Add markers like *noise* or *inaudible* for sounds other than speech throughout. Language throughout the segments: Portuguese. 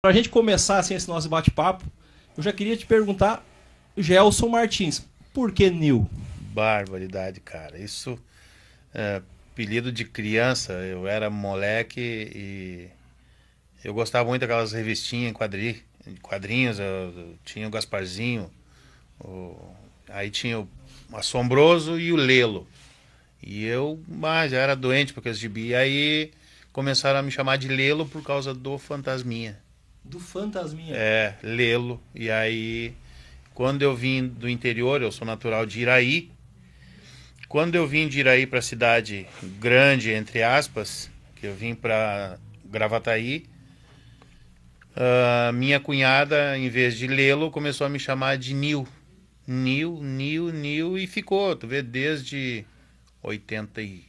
Para a gente começar assim, esse nosso bate-papo, eu já queria te perguntar, Gelson Martins, por que Nil? Barbaridade, cara. Isso é apelido de criança. Eu era moleque e eu gostava muito daquelas revistinhas em quadrinhos. Eu, eu tinha o Gasparzinho, o, aí tinha o Assombroso e o Lelo. E eu mas já era doente porque esse gibi. E aí começaram a me chamar de Lelo por causa do Fantasminha. Do Fantasminha. É, lê-lo. E aí, quando eu vim do interior, eu sou natural de Iraí. Quando eu vim de Iraí para a cidade grande, entre aspas, que eu vim para Gravataí, uh, minha cunhada, em vez de lê-lo, começou a me chamar de Nil. Nil, Nil, Nil, e ficou. Tu vê, desde 80 e,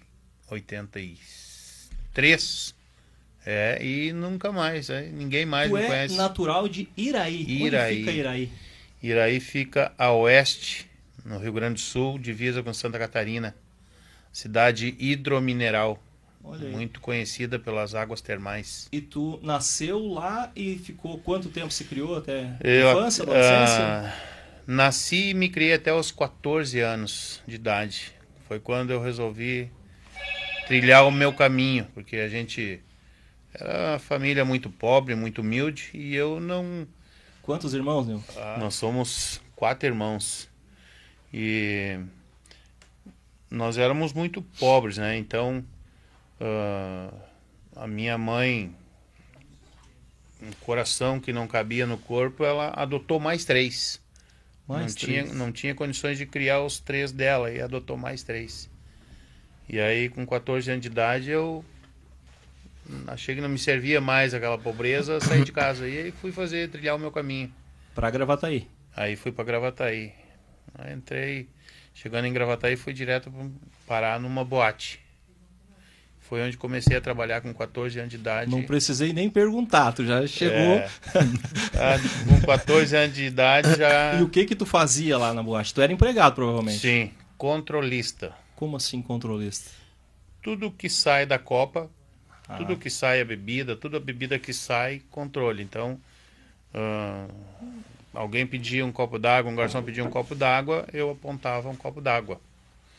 83 é, e nunca mais, é, ninguém mais tu me é conhece. natural de Iraí. Iraí. Onde fica Iraí? Iraí fica a oeste, no Rio Grande do Sul, divisa com Santa Catarina. Cidade hidromineral. Muito conhecida pelas águas termais. E tu nasceu lá e ficou quanto tempo se criou até Eu, infância, adolescência? Uh, nasci e me criei até os 14 anos de idade. Foi quando eu resolvi trilhar o meu caminho, porque a gente era uma família muito pobre, muito humilde e eu não. Quantos irmãos, Nil? Ah, nós somos quatro irmãos. E nós éramos muito pobres, né? Então, uh, a minha mãe, um coração que não cabia no corpo, ela adotou mais três. Mais não, três. Tinha, não tinha condições de criar os três dela e adotou mais três. E aí, com 14 anos de idade, eu achei que não me servia mais aquela pobreza, saí de casa e fui fazer trilhar o meu caminho. Para Gravataí. Aí fui para Gravataí. Aí entrei, chegando em Gravataí, fui direto parar numa boate. Foi onde comecei a trabalhar com 14 anos de idade. Não precisei nem perguntar, tu já chegou. É, ah, com 14 anos de idade já. E o que que tu fazia lá na boate? Tu era empregado, provavelmente. Sim, controlista. Como assim controlista? Tudo que sai da Copa, tudo ah. que sai é bebida, tudo a é bebida que sai, controle. Então, uh, alguém pedia um copo d'água, um garçom pedia um copo d'água, eu apontava um copo d'água.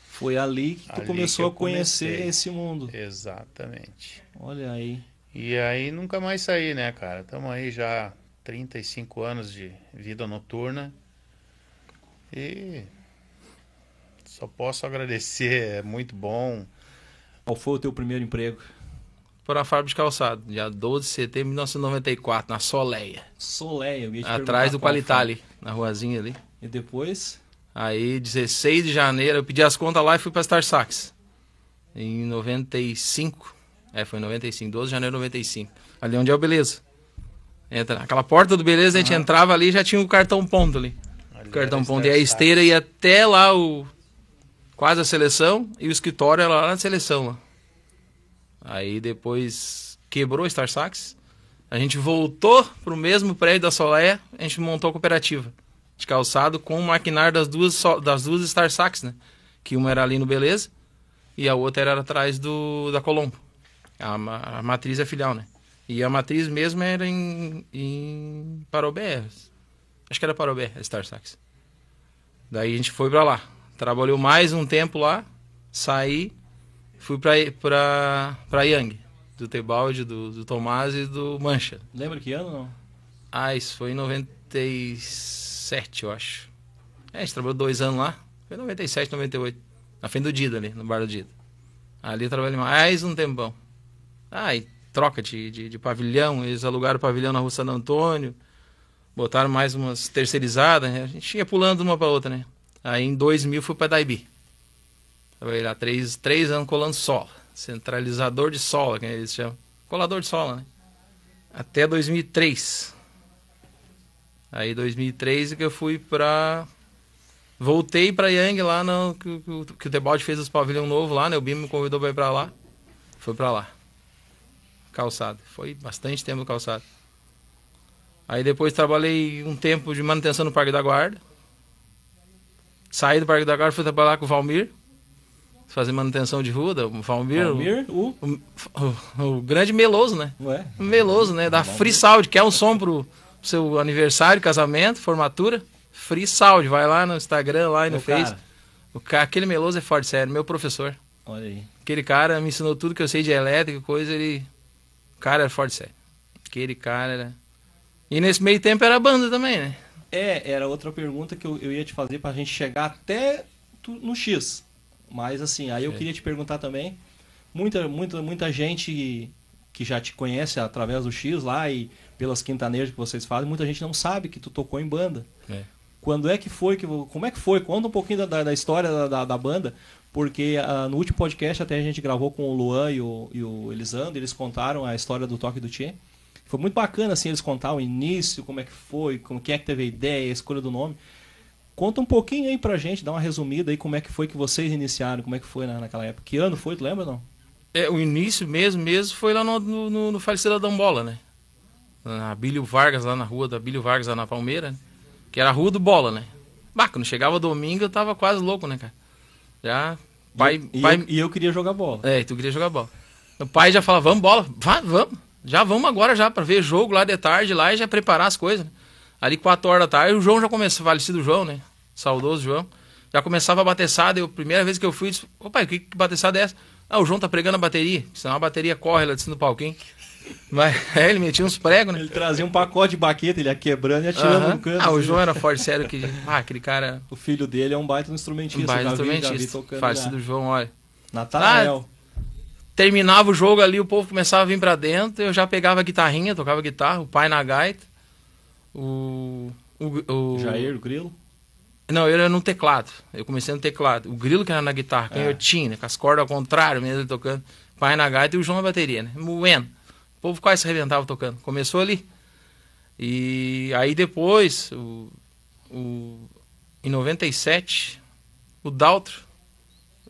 Foi ali que tu ali começou que a conhecer comecei. esse mundo. Exatamente. Olha aí. E aí nunca mais saí, né, cara? Estamos aí já 35 anos de vida noturna. E só posso agradecer, é muito bom. Qual foi o teu primeiro emprego? para a fábrica de calçado, dia 12 de setembro de 1994, na Soleia. Soleia, Atrás do Qualitali, na ruazinha ali. E depois? Aí, 16 de janeiro, eu pedi as contas lá e fui para Star Sax. Em 95. É, foi em 95, 12 de janeiro de 95. Ali é onde é o Beleza. Entra, aquela porta do Beleza, a gente ah. entrava ali já tinha o cartão ponto ali. ali o cartão ponto. E a esteira ia até lá o. Quase a seleção e o escritório era lá na seleção lá. Aí depois quebrou o Star Sax. A gente voltou pro mesmo prédio da Solé, a gente montou a cooperativa de calçado com o maquinário das duas, das duas Star Sax, né? Que uma era ali no Beleza e a outra era atrás do da Colombo. A, a matriz é filial, né? E a matriz mesmo era em, em Parobé. Acho que era Parobé, a Star Sax. Daí a gente foi para lá. Trabalhou mais um tempo lá, saí fui pra, pra, pra Yang, do Tebaldi, do, do Tomás e do Mancha. Lembra que ano não? Ah, isso foi em 97, eu acho. É, a gente trabalhou dois anos lá. Foi em 97, 98. Na frente do Dida ali, no bar do Dida. Ali eu trabalhei mais um tempão. Ah, e troca de, de, de pavilhão. Eles alugaram o pavilhão na rua Santo Antônio. Botaram mais umas terceirizadas. Né? A gente ia pulando de uma para outra, né? Aí em 2000 fui para Daibi. Trabalhei lá três, três anos colando sola. Centralizador de sola, que eles chamam. Colador de sola, né? Até 2003. Aí 2003 é que eu fui pra... Voltei pra Yang lá, no, que, que, que o Tebaldi fez os pavilhão novo lá, né? O Bim me convidou pra ir pra lá. Fui pra lá. Calçado. Foi bastante tempo calçado. Aí depois trabalhei um tempo de manutenção no Parque da Guarda. Saí do Parque da Guarda, fui trabalhar com o Valmir fazer manutenção de ruda, o Valmir, Valmir o, o, o, o, grande Meloso, né? Ué? Meloso, né? Da Free Sound, é um som pro seu aniversário, casamento, formatura, Free Sound, vai lá no Instagram, lá e no é Face. O cara, aquele Meloso é forte, sério, meu professor. Olha aí. Aquele cara me ensinou tudo que eu sei de elétrica, coisa, ele... O cara era forte, sério. Aquele cara era... E nesse meio tempo era a banda também, né? É, era outra pergunta que eu, eu ia te fazer pra gente chegar até no X. Mas assim, aí eu é. queria te perguntar também, muita, muita, muita gente que já te conhece através do X lá e pelas quintanejas que vocês fazem, muita gente não sabe que tu tocou em banda. É. Quando é que foi? Que, como é que foi? Conta um pouquinho da, da história da, da, da banda, porque uh, no último podcast até a gente gravou com o Luan e o, e o Elisandro, eles contaram a história do Toque do Tchê. Foi muito bacana assim eles contar o início, como é que foi, como, quem é que teve a ideia, a escolha do nome. Conta um pouquinho aí pra gente, dá uma resumida aí como é que foi que vocês iniciaram, como é que foi na, naquela época. Que ano foi, tu lembra não? É, o início mesmo, mesmo foi lá no, no, no Falecer da né? Na Bílio Vargas, lá na rua da Bílio Vargas, lá na Palmeira, né? que era a rua do Bola, né? Bah, quando chegava domingo eu tava quase louco, né, cara? Já. Pai, e, pai... Eu, e eu queria jogar bola. É, tu queria jogar bola. O pai já falava, vamos bola, Vá, vamos. Já vamos agora já para ver jogo lá de tarde lá e já preparar as coisas. Né? Ali 4 horas da tarde, o João já começou, falecido João, né? saudoso João, já começava a batessada. a primeira vez que eu fui, disse: Ô pai, que, que batessada é essa? Ah, o João tá pregando a bateria, senão a bateria corre lá de cima do palquinho. Mas, é, ele metia uns pregos, né? Ele trazia um pacote de baqueta, ele ia quebrando e atirando uhum. no canto. Ah, o assim, né? João era forte, sério, que. Ah, aquele cara. *laughs* O filho dele é um baita instrumentista. Um baita instrumentista. Farsi do João, olha. Natanael. Ah, terminava o jogo ali, o povo começava a vir pra dentro, eu já pegava a guitarrinha, tocava guitarra, o pai na gaita, o. O, o... Jair, o Grilo? Não, eu era no teclado. Eu comecei no teclado. O Grilo que era na guitarra, canhotinho, é. né? com as cordas ao contrário mesmo, tocando. Pai na gaita e o João na bateria, né? Moendo. O povo quase se arrebentava tocando. Começou ali. E aí depois, o, o, em 97, o Daltro,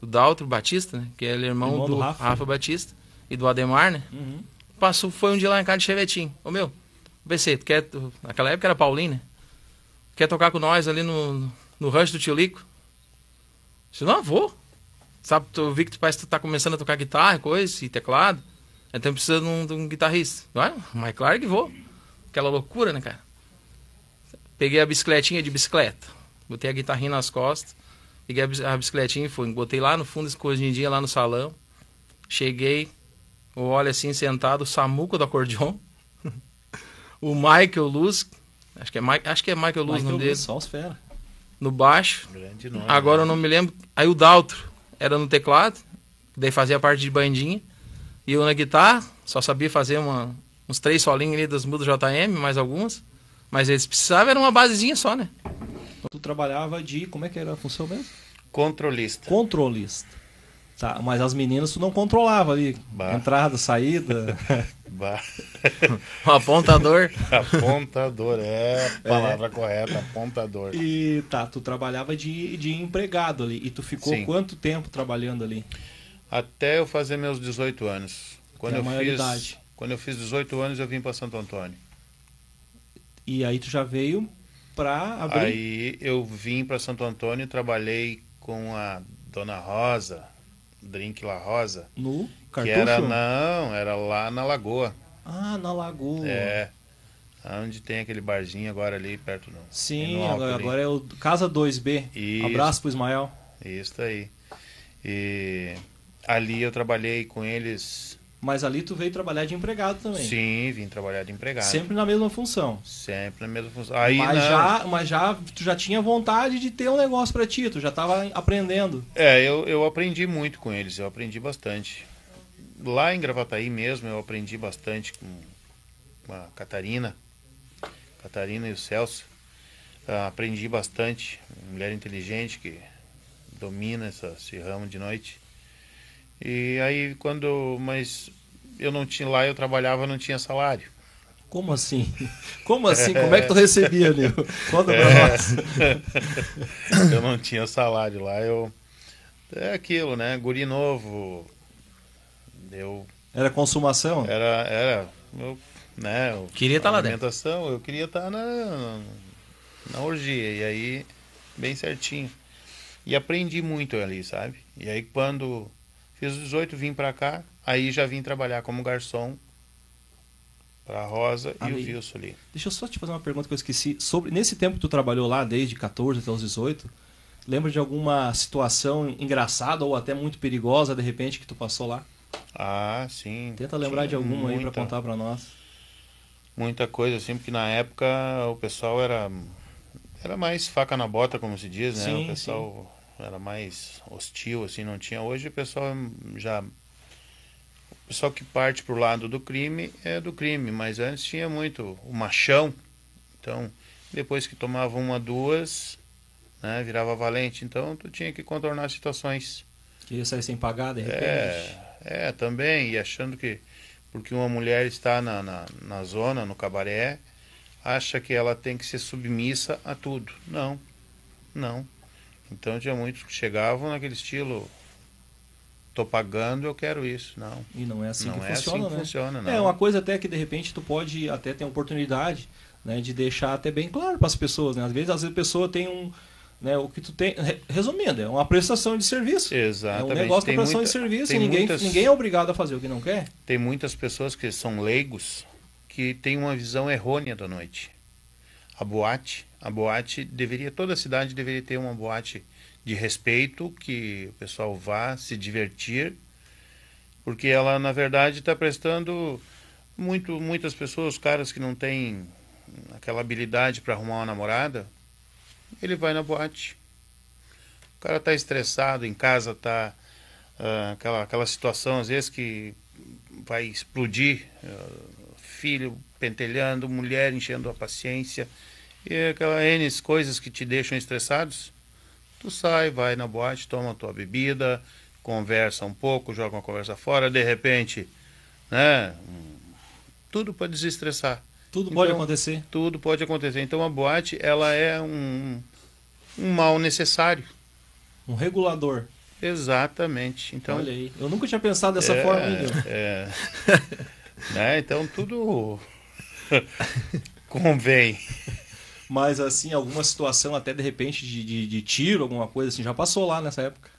o Daltro Batista, né? Que é irmão, irmão do, do Rafa. Rafa. Batista e do Ademar, né? Uhum. Passou, foi um dia lá em casa de Chevetinho. Ô meu, pensei, tu quer. Tu, naquela época era Paulinho, né? Quer tocar com nós ali no, no rancho do Tilico. Se não, vou. Sabe, eu vi que tu parece que tu tá começando a tocar guitarra, coisa, e teclado. Então precisa de um, de um guitarrista. é? mas claro que vou. Aquela loucura, né, cara? Peguei a bicicletinha de bicicleta. Botei a guitarrinha nas costas. Peguei a bicicletinha e fui. Botei lá no fundo, escondidinha lá no salão. Cheguei, olha olho assim, sentado, o Samuco do acordeon. *laughs* o Michael Luz. Acho que é, Ma acho que é Michael Luz Michael dele. Só os fera no baixo. Nome, né? Agora né? eu não me lembro. Aí o Daltro era no teclado, daí fazia parte de bandinha. E eu na guitarra, só sabia fazer uma, uns três solinhos ali das mudas JM, mais algumas. Mas eles precisavam, era uma basezinha só, né? Tu trabalhava de. Como é que era a função mesmo? Controlista. Controlista. Tá, mas as meninas tu não controlava ali. Bah. Entrada, saída. *laughs* Bah. *laughs* apontador. apontador, é a é. palavra é. correta, apontador. E tá, tu trabalhava de, de empregado ali. E tu ficou Sim. quanto tempo trabalhando ali? Até eu fazer meus 18 anos. Quando Até eu fiz, quando eu fiz 18 anos, eu vim para Santo Antônio. E aí tu já veio para abrir? Aí eu vim para Santo Antônio, trabalhei com a Dona Rosa, drink la rosa. No Cartucho? Que era, não, era lá na Lagoa. Ah, na Lagoa. É. Onde tem aquele barzinho agora ali perto não. Sim, agora, agora, é o Casa 2B. Isso. Abraço pro Ismael. Isso aí. E ali eu trabalhei com eles mas ali tu veio trabalhar de empregado também. Sim, vim trabalhar de empregado. Sempre na mesma função. Sempre na mesma função. Aí, mas, já, mas já tu já tinha vontade de ter um negócio para ti, tu já estava aprendendo. É, eu, eu aprendi muito com eles, eu aprendi bastante. Lá em Gravataí mesmo eu aprendi bastante com a Catarina, Catarina e o Celso. Uh, aprendi bastante, mulher inteligente que domina essa, esse ramo de noite. E aí quando. Mas eu não tinha lá, eu trabalhava, não tinha salário. Como assim? *laughs* Como assim? Como é que tu é. recebia, ali Conta pra é. nós. *laughs* eu não tinha salário lá, eu. É aquilo, né? Guri novo. Eu. Era consumação? Era. era eu, né, eu, queria estar tá lá dentro. Eu queria estar tá na, na orgia. E aí, bem certinho. E aprendi muito ali, sabe? E aí quando Fiz 18, vim para cá, aí já vim trabalhar como garçom para Rosa e o Wilson ali. Deixa eu só te fazer uma pergunta que eu esqueci. Sobre, nesse tempo que tu trabalhou lá, desde 14 até os 18, lembra de alguma situação engraçada ou até muito perigosa, de repente, que tu passou lá? Ah, sim. Tenta lembrar de alguma muita, aí para contar para nós. Muita coisa, assim, porque na época o pessoal era era mais faca na bota, como se diz, né? Sim, o pessoal era mais hostil, assim, não tinha. Hoje o pessoal já. O pessoal que parte pro lado do crime é do crime, mas antes tinha muito o machão. Então, depois que tomava uma, duas, né, virava valente. Então, tu tinha que contornar as situações. Queria sair sem pagar, de repente. É, é também, e achando que porque uma mulher está na, na, na zona, no cabaré, acha que ela tem que ser submissa a tudo. Não, não. Então tinha muitos que chegavam naquele estilo tô pagando, eu quero isso, não. E não é assim não que é funciona, assim que né? Funciona, não. É uma coisa até que de repente tu pode até ter oportunidade, né, de deixar até bem claro para as pessoas, né? Às vezes, às vezes a pessoa tem um né, o que tu tem, resumindo, é uma prestação de serviço. Exatamente. É um negócio tem de prestação muita, de serviço e ninguém, muitas, ninguém é obrigado a fazer o que não quer. Tem muitas pessoas que são leigos que têm uma visão errônea da noite. A boate a boate deveria, toda a cidade deveria ter uma boate de respeito, que o pessoal vá se divertir, porque ela, na verdade, está prestando muito, muitas pessoas, caras que não têm aquela habilidade para arrumar uma namorada, ele vai na boate. O cara está estressado, em casa está uh, ah, aquela, aquela situação, às vezes, que vai explodir. Uh, filho pentelhando, mulher enchendo a paciência e aquelas N coisas que te deixam estressados, tu sai, vai na boate, toma tua bebida, conversa um pouco, joga uma conversa fora, de repente, né? Tudo pode desestressar. Tudo então, pode acontecer. Tudo pode acontecer. Então a boate ela é um, um mal necessário. Um regulador. Exatamente. Então, Olha aí. Eu nunca tinha pensado dessa é, forma. É. *laughs* né? Então tudo *laughs* convém. Mas, assim, alguma situação até de repente de, de, de tiro, alguma coisa assim, já passou lá nessa época.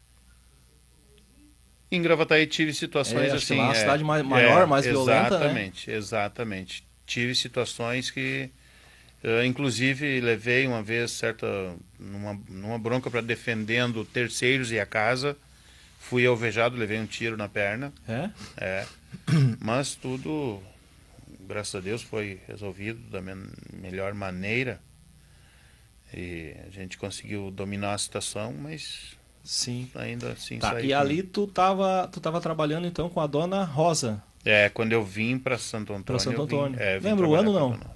Em Gravataí tive situações é, assim. Lá, é, a cidade maior, é, mais violenta. Né? Exatamente, né? exatamente. Tive situações que. Uh, inclusive, levei uma vez, certa, numa, numa bronca para defendendo terceiros e a casa. Fui alvejado, levei um tiro na perna. É? É. *clears throat* Mas tudo, graças a Deus, foi resolvido da melhor maneira. E a gente conseguiu dominar a situação, mas sim, ainda assim tá. E com... ali tu estava tu tava trabalhando então com a dona Rosa. É, quando eu vim para Santo Antônio. Para Santo Antônio. Vim, é, vim Lembra o ano não?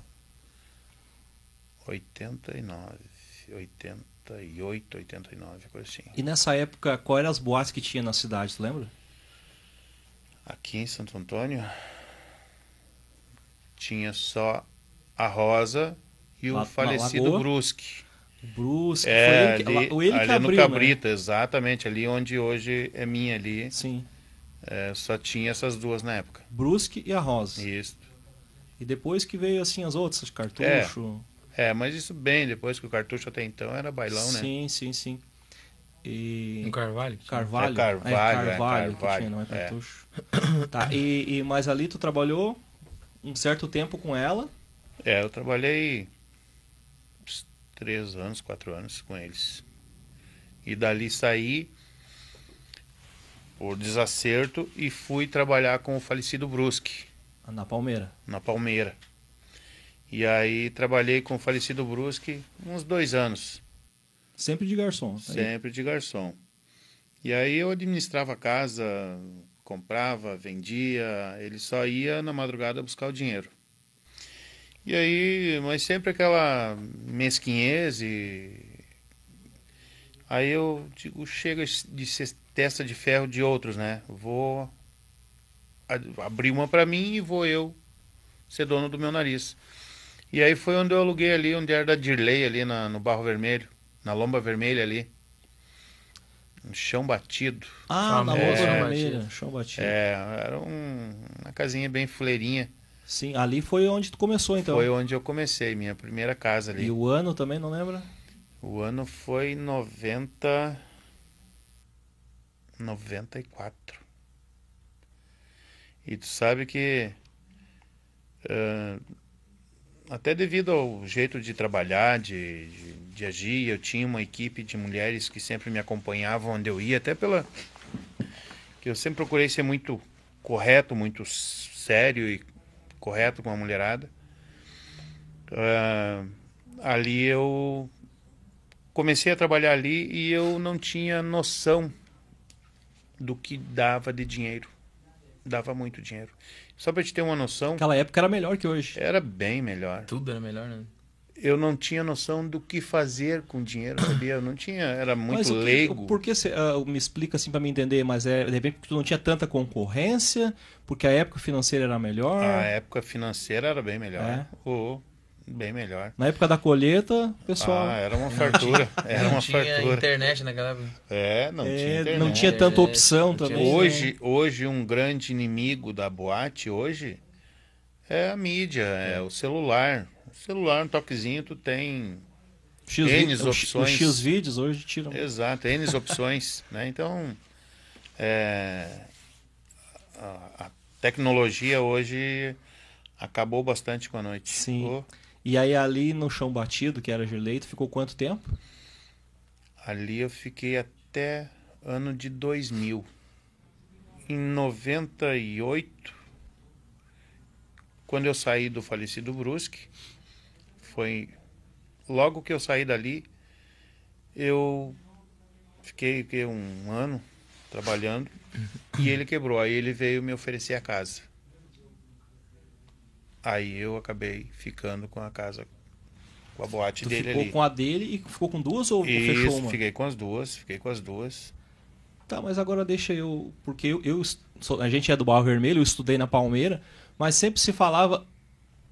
89, 88, 89, coisa assim. E nessa época, qual eram as boates que tinha na cidade, tu lembra? Aqui em Santo Antônio tinha só a Rosa e o falecido Brusque. Brusque, é, foi ele, ali, que, ele ali que abriu, no né? Cabrita, né? exatamente, ali onde hoje é minha ali. Sim. É, só tinha essas duas na época. Brusque e a Rosa. Isso. E depois que veio assim as outras, cartucho. É, é mas isso bem depois que o cartucho até então era bailão, né? Sim, sim, sim. E... Um Carvalho? Carvalho. É Carvalho, é, Carvalho, é, Carvalho. não é, é. cartucho. É. Tá, e, e, mas ali tu trabalhou um certo tempo com ela? É, eu trabalhei três anos, quatro anos com eles. E dali saí por desacerto e fui trabalhar com o falecido Brusque. Na Palmeira? Na Palmeira. E aí trabalhei com o falecido Brusque uns dois anos. Sempre de garçom? Tá Sempre de garçom. E aí eu administrava a casa, comprava, vendia, ele só ia na madrugada buscar o dinheiro. E aí, mas sempre aquela mesquinhez e. Aí eu digo, chega de ser testa de ferro de outros, né? Vou abrir uma para mim e vou eu ser dono do meu nariz. E aí foi onde eu aluguei ali, onde era da Dirley, ali na, no Barro Vermelho, na Lomba Vermelha ali. Um chão batido. Ah, na Lomba é. Vermelha, chão batido. É, era um, uma casinha bem fuleirinha. Sim, ali foi onde tu começou então. Foi onde eu comecei, minha primeira casa ali. E o ano também, não lembra? O ano foi 90 94. E tu sabe que uh, até devido ao jeito de trabalhar, de, de, de, agir, eu tinha uma equipe de mulheres que sempre me acompanhavam onde eu ia, até pela que eu sempre procurei ser muito correto, muito sério e correto com a mulherada. Uh, ali eu comecei a trabalhar ali e eu não tinha noção do que dava de dinheiro. Dava muito dinheiro. Só para te ter uma noção. Aquela época era melhor que hoje. Era bem melhor. Tudo era melhor, né? eu não tinha noção do que fazer com dinheiro, sabia? Eu não tinha, era muito mas leigo. Por que você, uh, me explica assim para me entender, mas é de repente porque tu não tinha tanta concorrência, porque a época financeira era melhor? A época financeira era bem melhor. É. Oh, bem melhor. Na época da colheita, pessoal. Ah, era uma fartura. *laughs* Era uma fartura. Não tinha internet naquela época. É, não é, tinha internet. Não tinha tanta opção também. Hoje, né? hoje, um grande inimigo da boate hoje é a mídia, é, é o celular. Celular, um toquezinho, tu tem X N opções. X vídeos hoje tiram. Exato, N *laughs* opções. né? Então, é, a, a, tecnologia hoje acabou bastante com a noite. Sim. Ficou... E aí ali no chão batido, que era leito ficou quanto tempo? Ali eu fiquei até ano de 2000. Em 98, quando eu saí do falecido Brusque, foi logo que eu saí dali, eu fiquei, fiquei um ano trabalhando e ele quebrou. Aí ele veio me oferecer a casa. Aí eu acabei ficando com a casa, com a boate tu dele ficou ali. com a dele e ficou com duas ou Isso, fechou uma? fiquei com as duas, fiquei com as duas. Tá, mas agora deixa eu. Porque eu, eu a gente é do Barro Vermelho, eu estudei na Palmeira, mas sempre se falava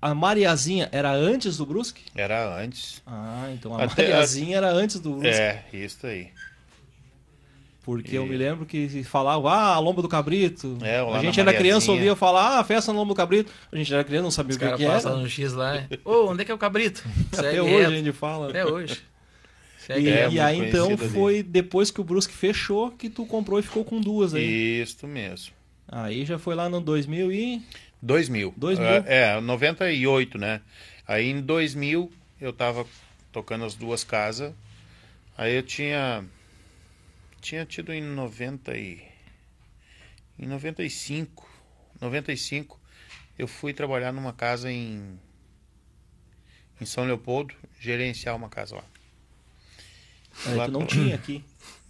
a Mariazinha era antes do Brusque? Era antes. Ah, então a Até Mariazinha a... era antes do Brusque. É, isso aí. Porque e... eu me lembro que falavam, ah, a Lomba do Cabrito. É, a gente era criança, ouvia falar, ah, festa no Lomba do Cabrito. A gente era criança, não sabia Os o que, que era. no X lá, *laughs* ô, oh, onde é que é o Cabrito? Até Segue hoje reto. a gente fala. Até hoje. Segue e, é, e aí então foi depois que o Brusque fechou que tu comprou e ficou com duas aí. Isso mesmo. Aí já foi lá no 2000 e... 2000. 2000? Ah, é, é, 98, né? Aí em 2000 eu tava tocando as duas casas. Aí eu tinha tinha tido em 90 e em 95, 95 eu fui trabalhar numa casa em em São Leopoldo, gerenciar uma casa lá. Aí ah, então lá tu não pra... tinha aqui.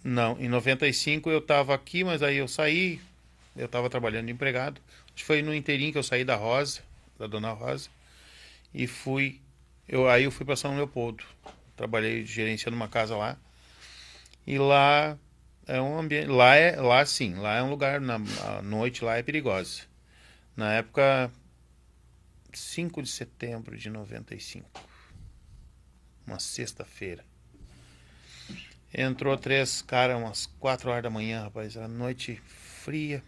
Não, em 95 eu tava aqui, mas aí eu saí, eu tava trabalhando de empregado foi no inteirinho que eu saí da Rosa, da Dona Rosa, e fui. Eu, aí eu fui para São Leopoldo. Trabalhei gerenciando uma casa lá. E lá é um ambiente. Lá, é, lá sim, lá é um lugar. Na a noite lá é perigosa. Na época, 5 de setembro de 95. Uma sexta-feira. Entrou três caras umas 4 horas da manhã, rapaz. Era noite fria,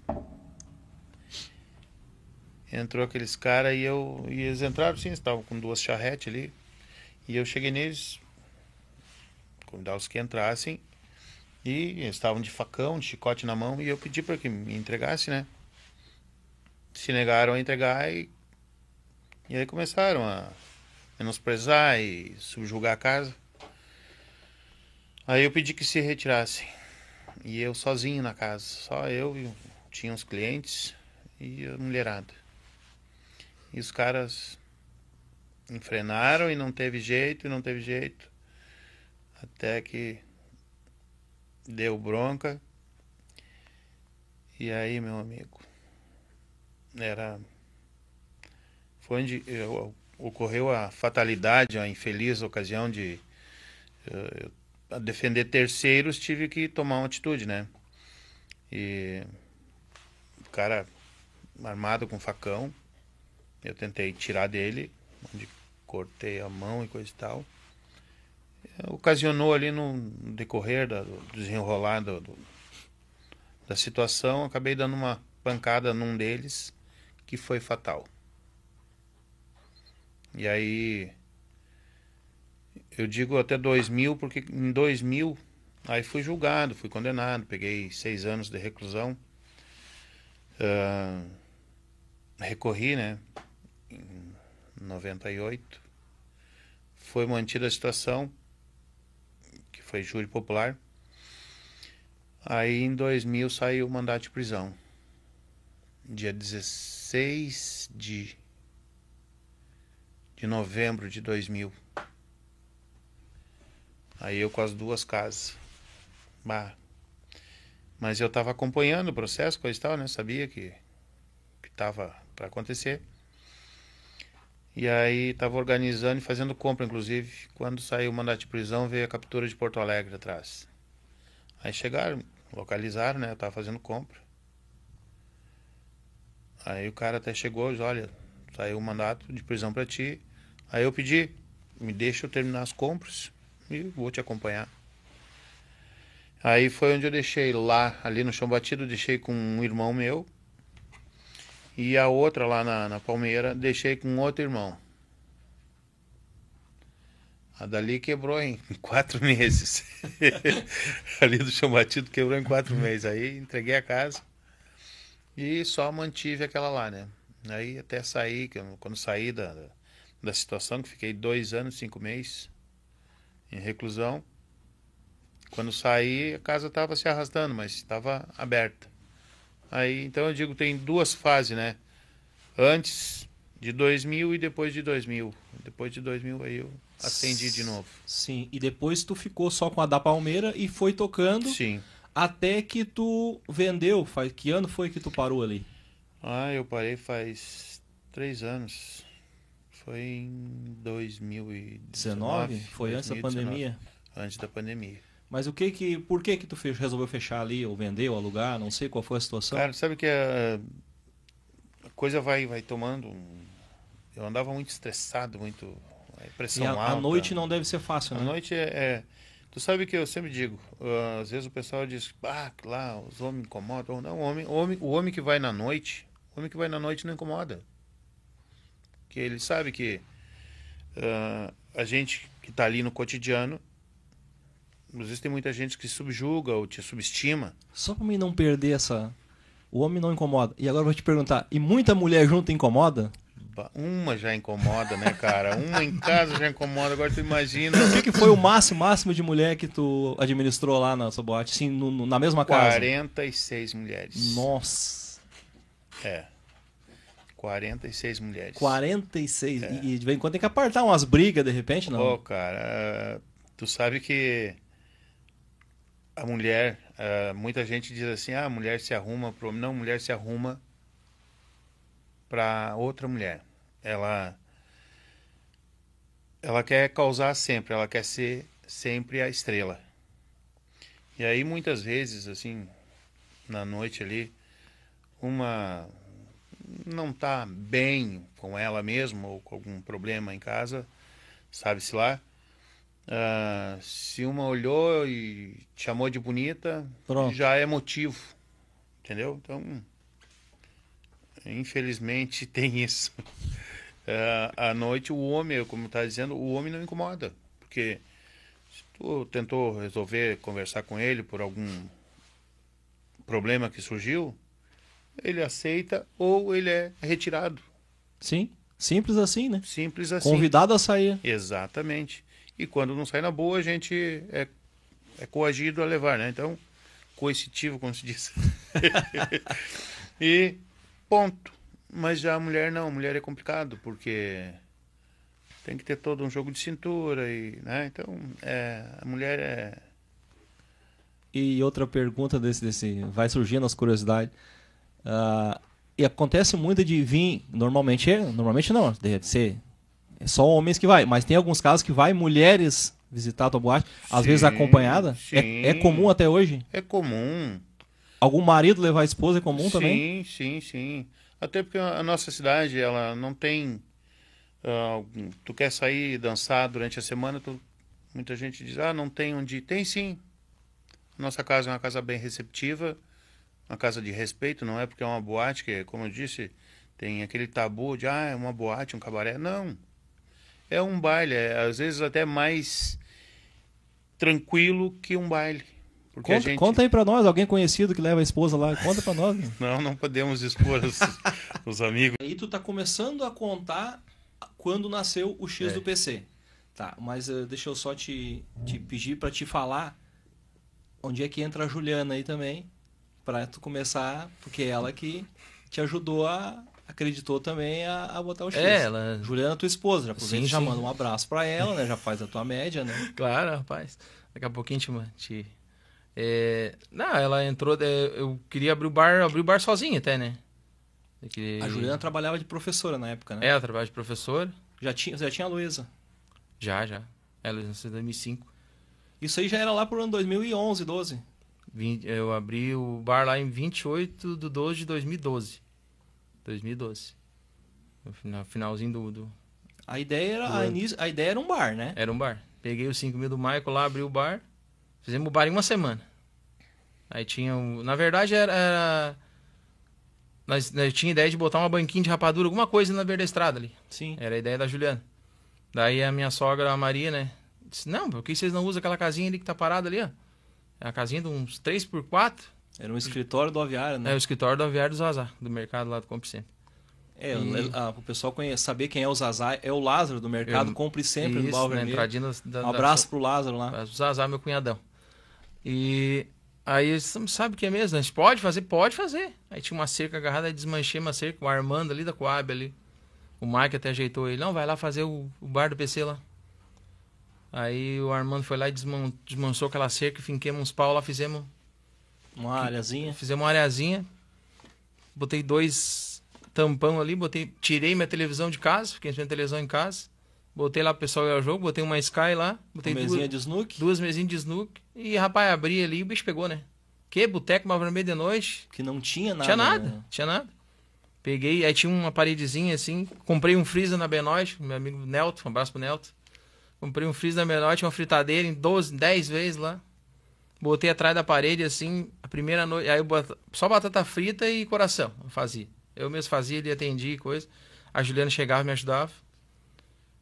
entrou aqueles caras e eu e eles entraram sim, estavam com duas charretes ali. E eu cheguei neles, convidar os que entrassem. E eles estavam de facão, de chicote na mão, e eu pedi para que me entregasse, né? Se negaram a entregar e, e aí começaram a menosprezar e subjugar a casa. Aí eu pedi que se retirassem. E eu sozinho na casa, só eu e tinha uns clientes e a mulherada. E os caras enfrenaram e não teve jeito, e não teve jeito. Até que deu bronca. E aí, meu amigo, era. Foi onde eu, eh, ocorreu a fatalidade, a infeliz ocasião de. Eh, eu, eu, defender terceiros, tive que tomar uma atitude, né? E. O cara armado com facão eu tentei tirar dele, onde cortei a mão e coisa e tal. Ocasionou ali no decorrer da, do desenrolar do, do, da situação, acabei dando uma pancada num deles que foi fatal. E aí eu digo até 2000 porque em 2000 aí fui julgado, fui condenado, peguei seis anos de reclusão. Uh, recorri, né? 98, foi mantida a situação, que foi júri popular. Aí em 2000 saiu o mandato de prisão. Dia 16 de, de novembro de 2000. Aí eu com as duas casas. Bah. Mas eu estava acompanhando o processo, coisa e tal, né? Sabia que estava que para acontecer. E aí estava organizando e fazendo compra, inclusive. Quando saiu o mandato de prisão, veio a captura de Porto Alegre atrás. Aí chegaram, localizaram, né? Eu estava fazendo compra. Aí o cara até chegou e disse, olha, saiu o mandato de prisão para ti. Aí eu pedi, me deixa eu terminar as compras e vou te acompanhar. Aí foi onde eu deixei lá, ali no chão batido, deixei com um irmão meu, e a outra lá na, na Palmeira, deixei com outro irmão. A dali quebrou em *laughs* quatro meses. *laughs* Ali do chão batido quebrou em quatro meses. Aí entreguei a casa e só mantive aquela lá, né? Aí até sair quando saí da, da situação, que fiquei dois anos, cinco meses em reclusão. Quando saí, a casa estava se arrastando, mas estava aberta. Aí, então eu digo, tem duas fases, né? Antes de 2000 e depois de 2000. Depois de 2000 aí eu acendi de novo. Sim, e depois tu ficou só com a da Palmeira e foi tocando. Sim. Até que tu vendeu, faz que ano foi que tu parou ali? Ah, eu parei faz três anos. Foi em 2019. 19? Foi 2019. antes da pandemia? Antes da pandemia. Mas o que que, por que que tu fez, resolveu fechar ali, ou vender, ou alugar, não sei qual foi a situação? Cara, sabe que a, eh, a coisa vai, vai tomando... Eu andava muito estressado, muito... Pressão e a, alta. a noite não deve ser fácil, a né? A noite é, é... Tu sabe que eu sempre digo, ah, às vezes o pessoal diz, ah, lá, os homens incomodam. Não, o homem, o homem, o homem que vai na noite, o homem que vai na noite não incomoda. Porque ele sabe que uh, a gente que está ali no cotidiano, às vezes tem muita gente que subjuga ou te subestima. Só pra mim não perder essa. O homem não incomoda. E agora eu vou te perguntar: e muita mulher junto incomoda? Uma já incomoda, né, cara? Uma em casa já incomoda. Agora tu imagina. O que, que foi o máximo, máximo de mulher que tu administrou lá na sua boate? Sim, no, no, na mesma casa? 46 mulheres. Nossa. É. 46 mulheres. 46? É. E, e de vez em quando tem que apartar umas brigas, de repente, não? Pô, cara, tu sabe que a mulher, uh, muita gente diz assim: ah, a mulher se arruma para Não, a mulher se arruma para outra mulher. Ela ela quer causar sempre, ela quer ser sempre a estrela. E aí muitas vezes assim, na noite ali, uma não está bem com ela mesma ou com algum problema em casa, sabe-se lá, ah, se uma olhou e te chamou de bonita, Pronto. já é motivo. Entendeu? Então, infelizmente *laughs* tem isso. Ah, à noite, o homem, como está dizendo, o homem não incomoda. Porque se tu tentou resolver conversar com ele por algum problema que surgiu, ele aceita ou ele é retirado. Sim, simples assim, né? Simples assim. Convidado a sair. Exatamente. E quando não sai na boa, a gente é, é coagido a levar, né? Então, coercitivo, como se diz. *laughs* e ponto. Mas já a mulher não, a mulher é complicado, porque tem que ter todo um jogo de cintura e, né? Então, é, a mulher é e outra pergunta desse, desse vai surgindo as curiosidades. Uh, e acontece muito de vir, normalmente, é, normalmente não, deve ser é só homens que vai, mas tem alguns casos que vai mulheres visitar a tua boate, às vezes acompanhada. É, é, comum até hoje? É comum. Algum marido levar a esposa é comum sim, também? Sim, sim, sim. Até porque a nossa cidade, ela não tem. Uh, tu quer sair e dançar durante a semana, tu, muita gente diz, ah, não tem onde ir. Tem sim. Nossa casa é uma casa bem receptiva, uma casa de respeito, não é porque é uma boate, que, como eu disse, tem aquele tabu de, ah, é uma boate, um cabaré. Não é um baile, é, às vezes até mais tranquilo que um baile. Conta, gente... conta, aí para nós, alguém conhecido que leva a esposa lá, conta para nós. Né? *laughs* não, não podemos expor os, *laughs* os amigos. Aí tu tá começando a contar quando nasceu o X é. do PC. Tá, mas uh, deixa eu só te, te pedir para te falar onde é que entra a Juliana aí também, para tu começar, porque é ela que te ajudou a, acreditou também a, a botar o é, X. É, ela... Juliana, tua esposa, já aproveita sim, já manda um abraço para ela, né? Já faz a tua média, né? *laughs* claro, rapaz. Daqui a pouquinho te... te... É... Não, ela entrou... É, eu queria abrir o bar, abrir o bar sozinha até, né? Queria... A Juliana trabalhava de professora na época, né? É, ela trabalhava de professora. Já tinha, já tinha a Luísa? Já, já. É, nasceu em 2005. Isso aí já era lá por ano 2011, 12? Eu abri o bar lá em 28 de 12 de 2012. 2012. No finalzinho do. do a, ideia era, a, a ideia era um bar, né? Era um bar. Peguei os 5 mil do Michael lá, abri o bar. Fizemos o bar em uma semana. Aí tinha. Um, na verdade era. era nós, nós tinha ideia de botar uma banquinha de rapadura, alguma coisa na beira da estrada ali. Sim. Era a ideia da Juliana. Daí a minha sogra, a Maria, né? Disse, não, por que vocês não usam aquela casinha ali que tá parada ali, ó? É a casinha de uns 3x4. Era um escritório do aviário, né? É, o escritório do aviário do Zazá, do mercado lá do Compre Sempre. É, e... É, ah, o pessoal conhece, saber quem é o Zazá é o Lázaro do mercado Eu... Compre Sempre Isso, no Barro Da, da, abraço da... pro Lázaro lá. O Zazá, meu cunhadão. E aí eles sabe o que é mesmo? Né? A gente pode fazer? Pode fazer. Aí tinha uma cerca agarrada, aí desmanchei uma cerca, o Armando ali da Coab ali. O Mike até ajeitou ele. Não, vai lá fazer o, o bar do PC lá. Aí o Armando foi lá e desmanchou aquela cerca, finquemos uns pau lá, fizemos uma areazinha. Fizemos uma areazinha. Botei dois tampão ali, botei, tirei minha televisão de casa, fiquei sem televisão em casa. Botei lá pro pessoal ir ao jogo, botei uma Sky lá, botei uma mesinha duas, de snook. duas mesinhas de snook. E rapaz, abri ali e o bicho pegou, né? Que boteco, uma vermelha de noite. Que não tinha nada. Tinha nada, né? tinha nada. Peguei, aí tinha uma paredezinha assim, comprei um freezer na Benoit, meu amigo Nelto, um abraço pro Nelto. Comprei um freezer na Benoit, uma fritadeira em 12, 10 vezes lá. Botei atrás da parede, assim, a primeira noite. Aí bota, só batata frita e coração eu fazia. Eu mesmo fazia, ele atendia e coisa. A Juliana chegava e me ajudava.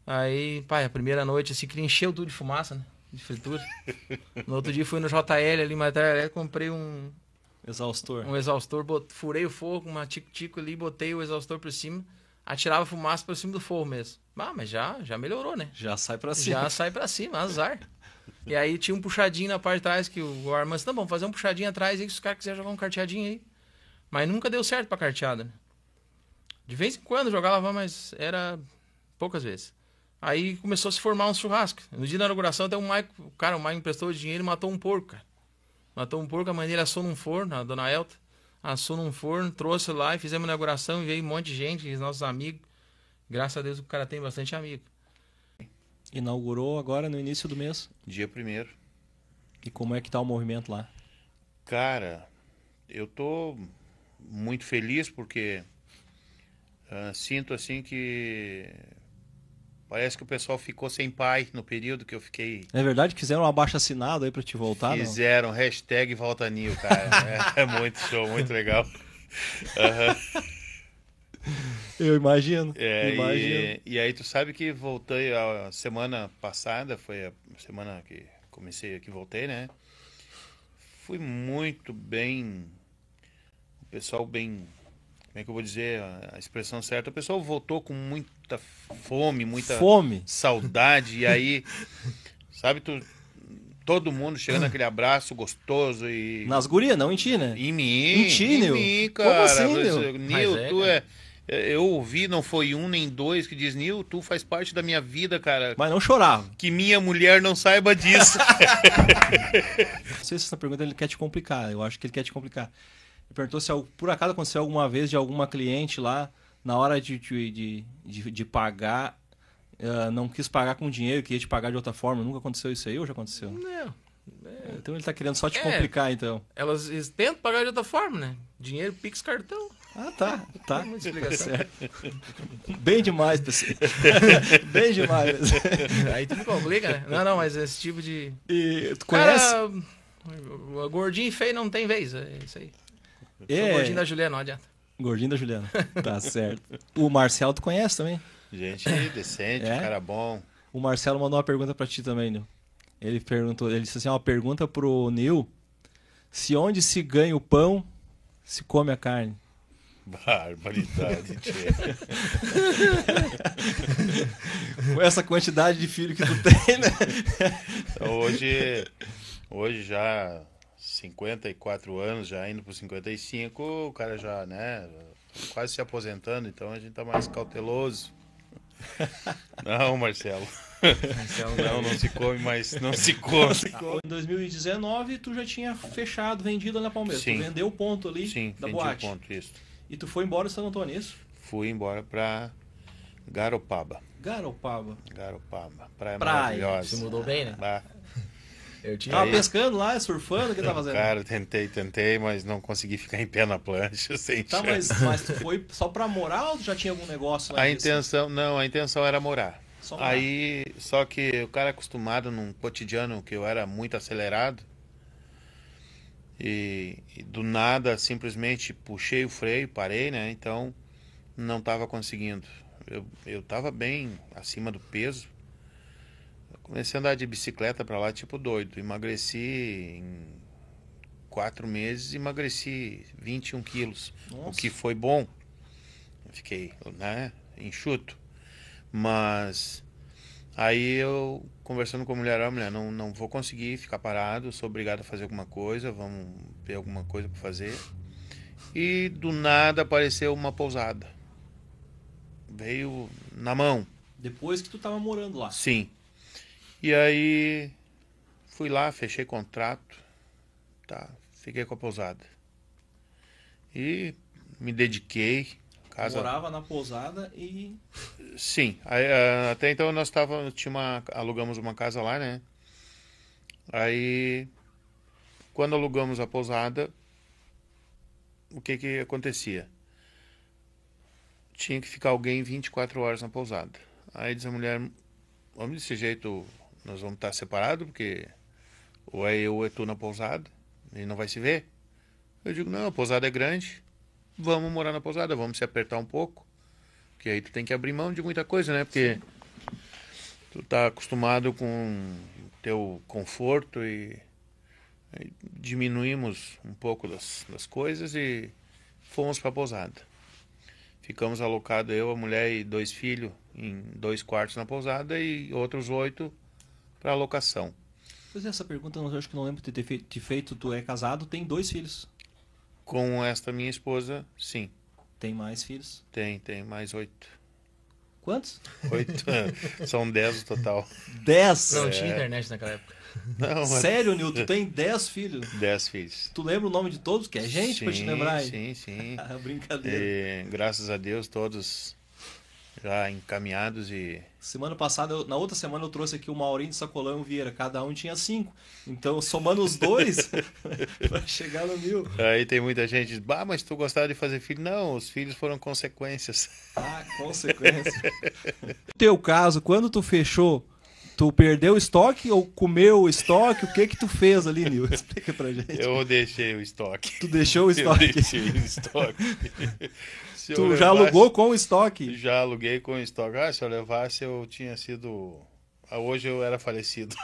Aí, pai, a primeira noite, assim, que encheu tudo de fumaça, né? De fritura. No outro dia fui no JL ali, mas comprei um. Exaustor. Um exaustor, bot... furei o fogo, uma tico-tico ali, botei o exaustor por cima, atirava fumaça por cima do fogo mesmo. Ah, mas já, já melhorou, né? Já sai pra cima. Já sai pra cima, azar. E aí tinha um puxadinho na parte de trás que o Armando disse, não, tá vamos fazer um puxadinho atrás aí, se os caras quiserem jogar um carteadinho aí. Mas nunca deu certo pra carteada, né? De vez em quando jogava, mas era poucas vezes. Aí começou a se formar um churrasco. No dia da inauguração, até o Maicon o cara, o Maicon emprestou o dinheiro e matou um porco, cara. Matou um porco, a mãe dele assou num forno, a dona Elta assou num forno, trouxe lá e fizemos a inauguração e veio um monte de gente, nossos amigos. Graças a Deus o cara tem bastante amigo. Inaugurou agora no início do mês? Dia primeiro. E como é que tá o movimento lá? Cara, eu tô muito feliz porque uh, sinto assim que parece que o pessoal ficou sem pai no período que eu fiquei. É verdade? Fizeram um abaixo assinado aí para te voltar? Fizeram, não? hashtag volta Nil, cara. é, *laughs* é, muito show, muito legal. Uhum. Eu imagino. É, imagino. E, e, aí tu sabe que voltei a semana passada, foi a semana que comecei que voltei, né? Fui muito bem. O pessoal bem. Como é que eu vou dizer a expressão certa? O pessoal voltou com muita fome, muita fome. saudade. E aí, *laughs* sabe, tu, todo mundo chegando aquele abraço gostoso e. Nas gurias, não em ti, né? Em mim. Em ti, Em mim, cara. Como assim, Nil, é, tu cara. é é, eu ouvi, não foi um nem dois, que diz, Nil, tu faz parte da minha vida, cara. Mas não chorava. Que minha mulher não saiba disso. *laughs* não sei se essa pergunta ele quer te complicar. Eu acho que ele quer te complicar. Ele perguntou se por acaso aconteceu alguma vez de alguma cliente lá, na hora de, de, de, de pagar, uh, não quis pagar com dinheiro, queria te pagar de outra forma. Nunca aconteceu isso aí ou já aconteceu? Não. É, então ele tá querendo só te é, complicar, então. Elas tentam pagar de outra forma, né? Dinheiro, Pix, cartão. Ah, tá, tá. *laughs* Bem demais, pessoal. *laughs* Bem demais. Aí tu me complica, né? Não, não, mas esse tipo de. E tu conhece? Cara, gordinho e feio não tem vez, é isso aí. É. Gordinho da Juliana, não adianta. Gordinho da Juliana, *laughs* tá certo. O Marcelo tu conhece também? Gente decente, é? cara bom. O Marcelo mandou uma pergunta para ti também, Nil. Ele perguntou, ele disse assim, uma pergunta pro Nil, se onde se ganha o pão, se come a carne. Barbaridade, Com essa quantidade de filho que tu tem, né? hoje, hoje já 54 anos, já indo para 55, o cara já, né, quase se aposentando, então a gente tá mais cauteloso. Não, Marcelo. não, não se come mais, não se come. Em 2019 tu já tinha fechado, vendido na Palmeiras. Sim. Tu vendeu o ponto ali Sim, da boate. Sim, o ponto, isso. E tu foi embora de Santo Antônio, é isso? Fui embora para Garopaba. Garopaba. Garopaba. Praia, Praia. maravilhosa. Se mudou bem, né? Bah. Eu tinha... Tava aí... pescando lá, surfando, o que tava tá *laughs* fazendo? Cara, tentei, tentei, mas não consegui ficar em pé na plancha, *laughs* sem tá, mas, mas, tu foi só para morar ou já tinha algum negócio lá? A intenção, não, a intenção era morar. Só morar. Aí, só que o cara acostumado num cotidiano que eu era muito acelerado, e, e do nada simplesmente puxei o freio, parei, né? Então não estava conseguindo. Eu, eu tava bem acima do peso. Comecei a andar de bicicleta para lá tipo doido. Emagreci em quatro meses, emagreci 21 quilos, Nossa. o que foi bom. Fiquei, né, enxuto. Mas Aí eu conversando com a mulher, a mulher, não, não vou conseguir ficar parado, sou obrigado a fazer alguma coisa, vamos ter alguma coisa para fazer. E do nada apareceu uma pousada. Veio na mão. Depois que tu tava morando lá. Sim. E aí fui lá, fechei contrato, tá, fiquei com a pousada. E me dediquei, Casa... Morava na pousada e. Sim. Aí, ah, até então nós tava, tinha uma, alugamos uma casa lá, né? Aí, quando alugamos a pousada, o que que acontecia? Tinha que ficar alguém 24 horas na pousada. Aí diz a mulher: Vamos desse jeito, nós vamos estar tá separados, porque ou é eu ou é tu na pousada, e não vai se ver. Eu digo: Não, a pousada é grande vamos morar na pousada, vamos se apertar um pouco. Porque aí tu tem que abrir mão de muita coisa, né? Porque tu tá acostumado com teu conforto e, diminuímos um pouco das, das coisas e fomos para a pousada. Ficamos alocados eu, a mulher e dois filhos em dois quartos na pousada e outros oito para alocação. Pois é, essa pergunta eu acho que não lembro de ter feito. Tu é casado, tem dois filhos. Com esta minha esposa, sim. Tem mais filhos? Tem, tem mais oito. Quantos? Oito. É. *laughs* São dez o total. Dez? Não, é... tinha internet naquela época. Não, mas... Sério, Nilton, tu tem 10 filhos? 10 filhos. Tu lembra o nome de todos, que é gente, sim, pra te lembrar? Sim, sim. *laughs* Brincadeira. E, graças a Deus, todos já encaminhados e. Semana passada, eu, na outra semana, eu trouxe aqui o Maurinho de Sacolão e o Vieira. Cada um tinha cinco. Então, somando os dois, *laughs* vai chegar no mil. Aí tem muita gente, bah, mas tu gostava de fazer filho? Não, os filhos foram consequências. Ah, consequências. no *laughs* teu caso, quando tu fechou, tu perdeu o estoque ou comeu o estoque? O que que tu fez ali, Nil? *laughs* Explica pra gente. Eu deixei o estoque. Tu deixou o estoque? Eu deixei o estoque se tu levasse, já alugou com o estoque? Já aluguei com o estoque. Ah, se eu levasse, eu tinha sido. Ah, hoje eu era falecido.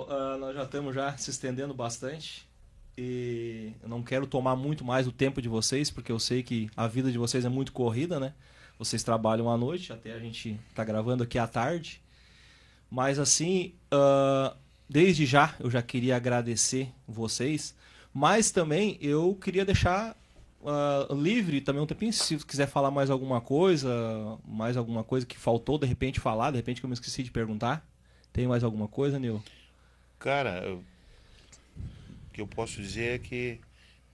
uh, *laughs* *laughs* nós já estamos já se estendendo bastante. E eu não quero tomar muito mais o tempo de vocês, porque eu sei que a vida de vocês é muito corrida, né? Vocês trabalham à noite, até a gente está gravando aqui à tarde. Mas assim, uh, desde já eu já queria agradecer vocês, mas também eu queria deixar uh, livre também um tempinho. Se quiser falar mais alguma coisa, mais alguma coisa que faltou de repente falar, de repente que eu me esqueci de perguntar. Tem mais alguma coisa, Nil? Cara, eu... o que eu posso dizer é que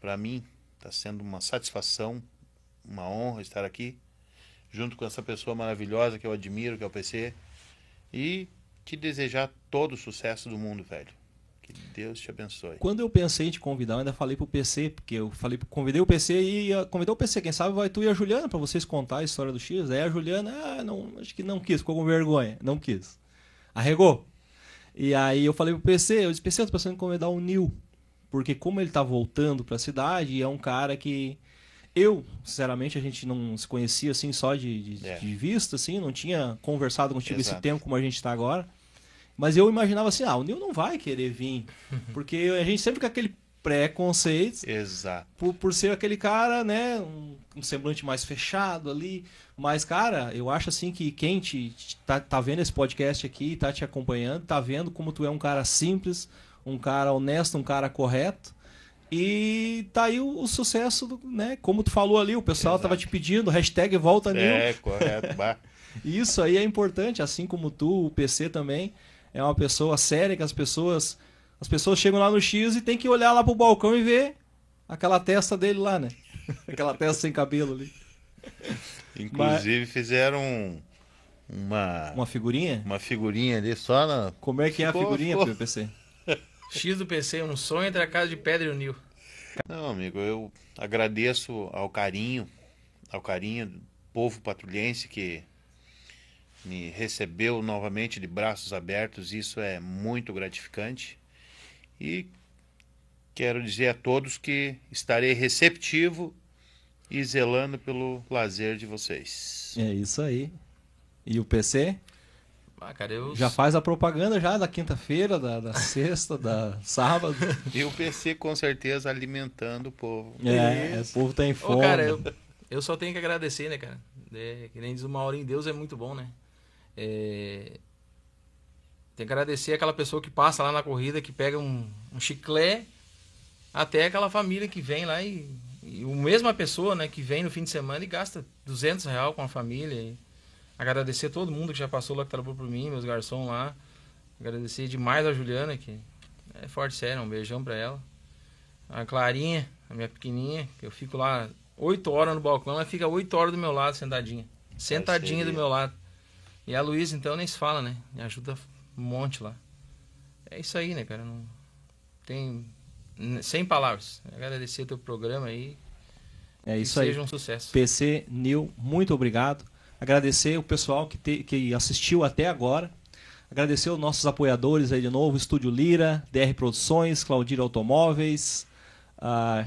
para mim está sendo uma satisfação, uma honra estar aqui junto com essa pessoa maravilhosa que eu admiro, que é o PC, e te desejar todo o sucesso do mundo, velho. Que Deus te abençoe. Quando eu pensei em te convidar, eu ainda falei pro PC, porque eu falei, convidei o PC e convidou o PC, quem sabe vai tu e a Juliana para vocês contar a história do X. Aí a Juliana, ah, não, acho que não quis, ficou com vergonha, não quis. Arregou. E aí eu falei pro PC, eu disse, PC, eu tô pensando em convidar o Nil, porque como ele tá voltando para a cidade, é um cara que eu, sinceramente, a gente não se conhecia assim só de, de, é. de vista, assim, não tinha conversado contigo Exato. esse tempo como a gente está agora. Mas eu imaginava assim, ah, o Nil não vai querer vir. *laughs* Porque a gente sempre com aquele preconceito. Exato. Por, por ser aquele cara, né, um, um, semblante mais fechado ali. Mas, cara, eu acho assim que quem te, te, tá, tá vendo esse podcast aqui, tá te acompanhando, tá vendo como tu é um cara simples, um cara honesto, um cara correto. E tá aí o, o, sucesso, do, né? Como tu falou ali, o pessoal Exato. tava te pedindo, hashtag volta É, correto. *laughs* Isso aí é importante, assim como tu, o PC também é uma pessoa séria que as pessoas as pessoas chegam lá no X e tem que olhar lá pro balcão e ver aquela testa dele lá, né? *laughs* aquela testa sem cabelo ali. Inclusive Mas... fizeram uma uma figurinha? Uma figurinha ali só na Como é que é a figurinha, pô, pô. PC? *laughs* X do PC, um sonho entre a casa de pedra e o Nil. Não, amigo, eu agradeço ao carinho, ao carinho do povo patrulhense que me recebeu novamente de braços abertos, isso é muito gratificante. E quero dizer a todos que estarei receptivo e zelando pelo lazer de vocês. É isso aí. E o PC? Ah, cara, eu... Já faz a propaganda já da quinta-feira, da, da, sexta, da sábado. *laughs* E o PC com certeza alimentando o povo. É, é o povo tem tá fome. Ô, cara, eu, eu só tenho que agradecer, né, cara? É, que nem diz uma hora em Deus é muito bom, né? É... Tem que agradecer aquela pessoa que passa lá na corrida, que pega um, um chiclete, até aquela família que vem lá e, e o mesma pessoa né, que vem no fim de semana e gasta 200 real com a família. E agradecer todo mundo que já passou lá, que trabalhou por mim, meus garçons lá. Agradecer demais a Juliana, que é forte sério, um beijão pra ela. A Clarinha, a minha pequenininha, que eu fico lá 8 horas no balcão, ela fica 8 horas do meu lado sentadinha. Sentadinha do meu lado. E a Luísa, então, nem se fala, né? Me ajuda um monte lá. É isso aí, né, cara? Não tem. Sem palavras. Agradecer o teu programa aí. É isso aí. Seja um sucesso. PC New, muito obrigado. Agradecer o pessoal que, te, que assistiu até agora. Agradecer os nossos apoiadores aí de novo: Estúdio Lira, DR Produções, Claudir Automóveis,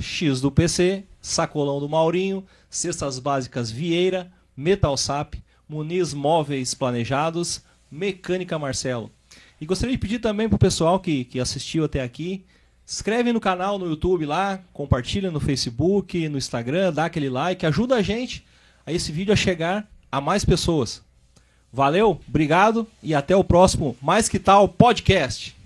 X do PC, Sacolão do Maurinho, Cestas Básicas Vieira, Metal Sap, Muniz Móveis Planejados, Mecânica Marcelo. E gostaria de pedir também pro pessoal que, que assistiu até aqui, se inscreve no canal no YouTube lá, compartilha no Facebook, no Instagram, dá aquele like, ajuda a gente a esse vídeo a chegar a mais pessoas. Valeu, obrigado e até o próximo Mais Que Tal Podcast.